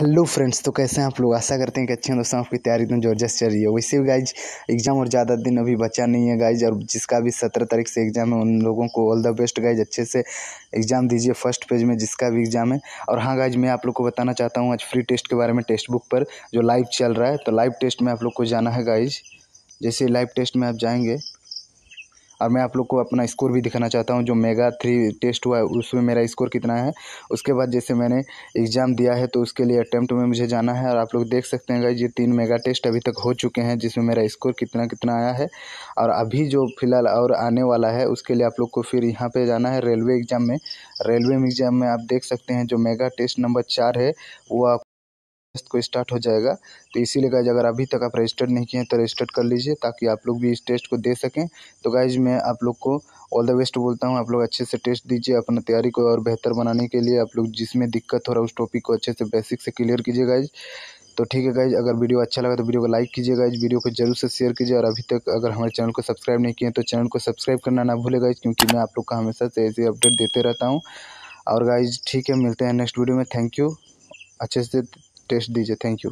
hello friends तो कैसे हैं आप लोग आशा करते हैं कि अच्छे हैं दोस्तों आपकी तैयारी एकदम जबरदस्त चल रही है वैसे भी गाइज एग्जाम और ज़्यादा दिन अभी बचा नहीं है गाइज और जिसका भी सत्रह तारीख से एग्जाम है उन लोगों को ऑल द बेस्ट गाइज अच्छे से एग्जाम दीजिए फर्स्ट पेज में जिसका भी एग्जाम है और हाँ गाइज मैं आप लोग को बताना चाहता हूँ आज फ्री टेस्ट के बारे में टेस्ट बुक पर जो लाइव चल रहा है तो लाइव टेस्ट में आप लोग को जाना है गाइज जैसे लाइव टेस्ट में आप जाएंगे और मैं आप लोग को अपना स्कोर भी दिखाना चाहता हूँ जो मेगा थ्री टेस्ट हुआ है उसमें मेरा स्कोर कितना है उसके बाद जैसे मैंने एग्ज़ाम दिया है तो उसके लिए अटैम्प्ट में मुझे जाना है और आप लोग देख सकते हैं ये तीन मेगा टेस्ट अभी तक हो चुके हैं जिसमें मेरा स्कोर कितना कितना आया है और अभी जो फिलहाल और आने वाला है उसके लिए आप लोग को फिर यहाँ पर जाना है रेलवे एग्ज़ाम में रेलवे एग्ज़ाम में आप देख सकते हैं जो मेगा टेस्ट नंबर चार है वो आप को स्टार्ट हो जाएगा तो इसीलिए गाइज अगर अभी तक आप रजिस्टर्ड नहीं किए हैं तो रजिस्टर्ड कर लीजिए ताकि आप लोग भी इस टेस्ट को दे सकें तो गाइज मैं आप लोग को ऑल द बेस्ट बोलता हूँ आप लोग अच्छे से टेस्ट दीजिए अपना तैयारी को और बेहतर बनाने के लिए आप लोग जिसमें दिक्कत हो रहा है उस टॉपिक को अच्छे से बेसिक से क्लियर कीजिए गाइज तो ठीक है गाइज अगर वीडियो अच्छा लगा तो वीडियो को लाइक कीजिए गाइज वीडियो को जरूर से शेयर कीजिए और अभी तक अगर हमारे चैनल को सब्सक्राइब नहीं किए तो चैनल को सब्सक्राइब करना ना भूलेगा क्योंकि मैं आप लोग का हमेशा से ऐसे अपडेट देते रहता हूँ और गाइज ठीक है मिलते हैं नेक्स्ट वीडियो में थैंक यू अच्छे से टेस्ट दीजिए थैंक यू